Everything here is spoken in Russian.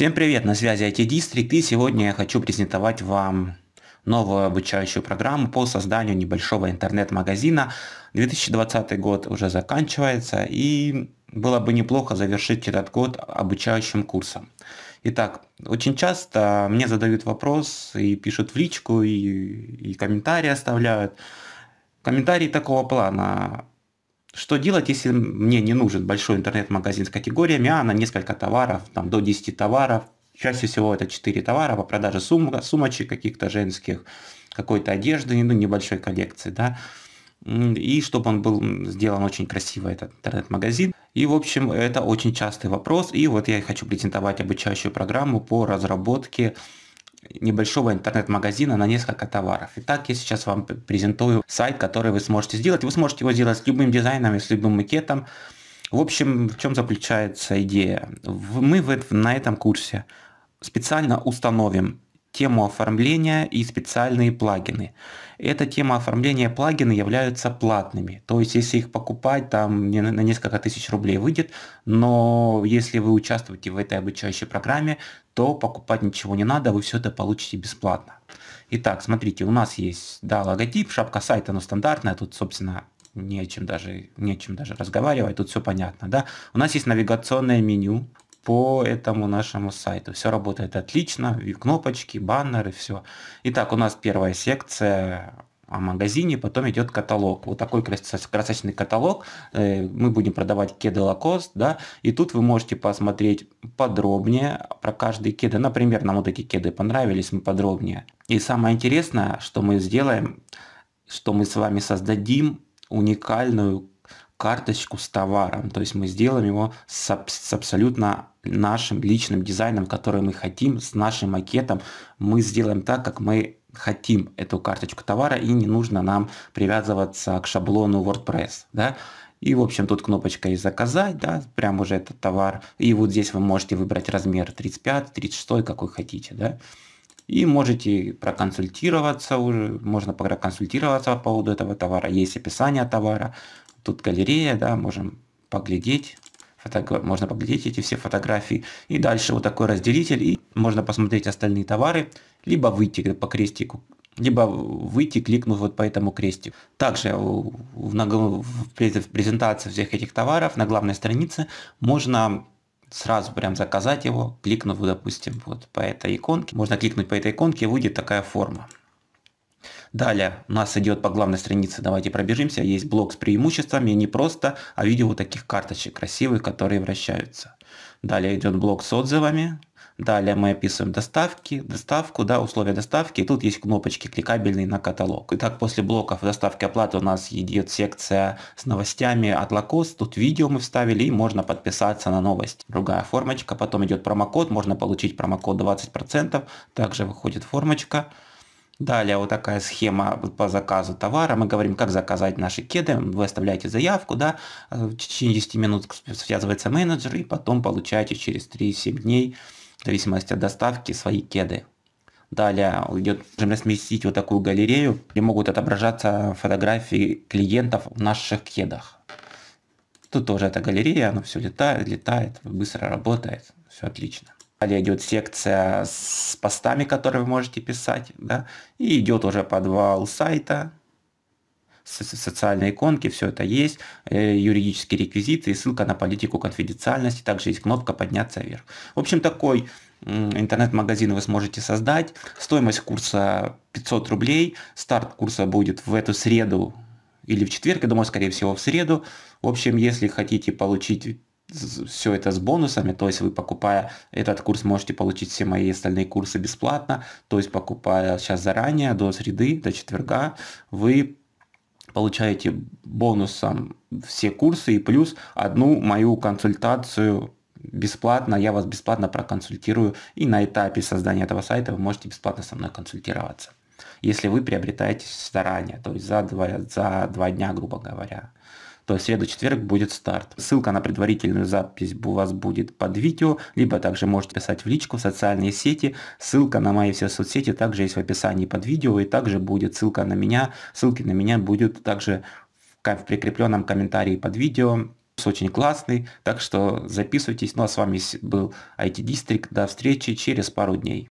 Всем привет, на связи IT District и сегодня я хочу презентовать вам новую обучающую программу по созданию небольшого интернет-магазина. 2020 год уже заканчивается и было бы неплохо завершить этот год обучающим курсом. Итак, очень часто мне задают вопрос и пишут в личку, и, и комментарии оставляют. Комментарии такого плана. Что делать, если мне не нужен большой интернет-магазин с категориями А на несколько товаров, там до 10 товаров, чаще всего это 4 товара по продаже сум, сумочек каких-то женских, какой-то одежды, ну, небольшой коллекции, да, и чтобы он был сделан очень красиво, этот интернет-магазин. И, в общем, это очень частый вопрос, и вот я хочу презентовать обучающую программу по разработке небольшого интернет-магазина на несколько товаров. Итак, я сейчас вам презентую сайт, который вы сможете сделать. Вы сможете его сделать с любым дизайном с любым макетом. В общем, в чем заключается идея? Мы на этом курсе специально установим тему оформления и специальные плагины. Эта тема оформления плагины являются платными. То есть, если их покупать, там на несколько тысяч рублей выйдет, но если вы участвуете в этой обучающей программе, то покупать ничего не надо, вы все это получите бесплатно. Итак, смотрите, у нас есть да, логотип, шапка сайта, но стандартная, тут, собственно, не о чем даже, не о чем даже разговаривать, тут все понятно, да. У нас есть навигационное меню, по этому нашему сайту. Все работает отлично, и кнопочки, баннеры, все. Итак, у нас первая секция о магазине, потом идет каталог. Вот такой красочный каталог. Э, мы будем продавать кеды Лакост, да, и тут вы можете посмотреть подробнее про каждый кеды. Например, нам вот эти кеды понравились, мы подробнее. И самое интересное, что мы сделаем, что мы с вами создадим уникальную карточку с товаром. То есть мы сделаем его с, с абсолютно нашим личным дизайном, который мы хотим, с нашим макетом. Мы сделаем так, как мы хотим эту карточку товара, и не нужно нам привязываться к шаблону WordPress. Да? И, в общем, тут кнопочка и заказать, да, прям уже этот товар. И вот здесь вы можете выбрать размер 35, 36, какой хотите, да. И можете проконсультироваться уже, можно проконсультироваться по поводу этого товара, есть описание товара, Тут галерея, да, можем поглядеть. Можно поглядеть эти все фотографии. И дальше вот такой разделитель. И можно посмотреть остальные товары. Либо выйти по крестику. Либо выйти, кликнув вот по этому крестику. Также в презентации всех этих товаров на главной странице можно сразу прям заказать его, кликнув, допустим, вот по этой иконке. Можно кликнуть по этой иконке, и выйдет такая форма. Далее у нас идет по главной странице, давайте пробежимся, есть блок с преимуществами, не просто, а видео вот таких карточек красивых, которые вращаются. Далее идет блок с отзывами, Далее мы описываем доставки, доставку, да, условия доставки. И тут есть кнопочки кликабельные на каталог. Итак, после блоков доставки оплаты у нас идет секция с новостями от Лакост. Тут видео мы вставили и можно подписаться на новость. Другая формочка. Потом идет промокод. Можно получить промокод 20%. Также выходит формочка. Далее вот такая схема по заказу товара. Мы говорим, как заказать наши кеды. Вы оставляете заявку, да, э, в течение 10 минут связывается менеджер, и потом получаете через 3-7 дней, в зависимости от доставки, свои кеды. Далее идет, можем разместить вот такую галерею, где могут отображаться фотографии клиентов в наших кедах. Тут тоже эта галерея, она все летает, летает, быстро работает, все отлично. Далее идет секция с постами, которые вы можете писать, да, и идет уже подвал сайта, социальные иконки, все это есть, э, юридические реквизиты и ссылка на политику конфиденциальности, также есть кнопка «Подняться вверх». В общем, такой интернет-магазин вы сможете создать. Стоимость курса 500 рублей, старт курса будет в эту среду или в четверг, я думаю, скорее всего, в среду. В общем, если хотите получить все это с бонусами, то есть вы покупая этот курс можете получить все мои остальные курсы бесплатно, то есть покупая сейчас заранее, до среды, до четверга, вы получаете бонусом все курсы и плюс одну мою консультацию бесплатно, я вас бесплатно проконсультирую и на этапе создания этого сайта вы можете бесплатно со мной консультироваться. Если вы приобретаете заранее, то есть за два, за два дня, грубо говоря то в среду-четверг будет старт. Ссылка на предварительную запись у вас будет под видео, либо также можете писать в личку, в социальные сети. Ссылка на мои все соцсети также есть в описании под видео, и также будет ссылка на меня. Ссылки на меня будут также в прикрепленном комментарии под видео. Очень классный, так что записывайтесь. Ну а с вами был IT District. До встречи через пару дней.